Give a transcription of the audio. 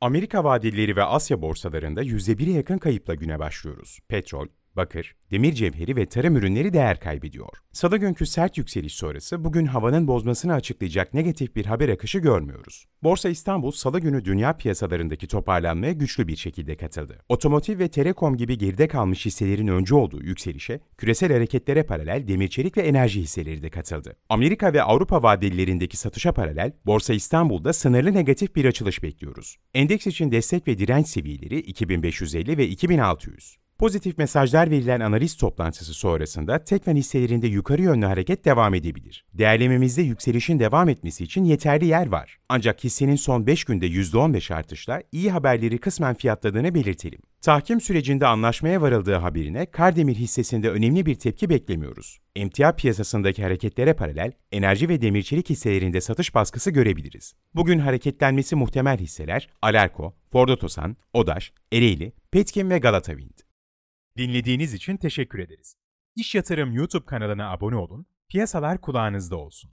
Amerika vadileri ve Asya borsalarında %1'e yakın kayıpla güne başlıyoruz. Petrol, bakır, demir cevheri ve tarım ürünleri değer kaybediyor. Salı günkü sert yükseliş sonrası bugün havanın bozmasını açıklayacak negatif bir haber akışı görmüyoruz. Borsa İstanbul salı günü dünya piyasalarındaki toparlanmaya güçlü bir şekilde katıldı. Otomotiv ve telekom gibi geride kalmış hisselerin öncü olduğu yükselişe, küresel hareketlere paralel demir çelik ve enerji hisseleri de katıldı. Amerika ve Avrupa vadelilerindeki satışa paralel, Borsa İstanbul'da sınırlı negatif bir açılış bekliyoruz. Endeks için destek ve direnç seviyeleri 2550 ve 2600. Pozitif mesajlar verilen analiz toplantısı sonrasında Tekmen hisselerinde yukarı yönlü hareket devam edebilir. Değerlememizde yükselişin devam etmesi için yeterli yer var. Ancak hissenin son 5 günde %15 artışla iyi haberleri kısmen fiyatladığını belirtelim. Tahkim sürecinde anlaşmaya varıldığı haberine Kardemir hissesinde önemli bir tepki beklemiyoruz. Emtia piyasasındaki hareketlere paralel enerji ve demirçelik hisselerinde satış baskısı görebiliriz. Bugün hareketlenmesi muhtemel hisseler Alerko, Ford Otosan, Odaş, Ereğli, Petkim ve Galata Wind. Dinlediğiniz için teşekkür ederiz. İş Yatırım YouTube kanalına abone olun, piyasalar kulağınızda olsun.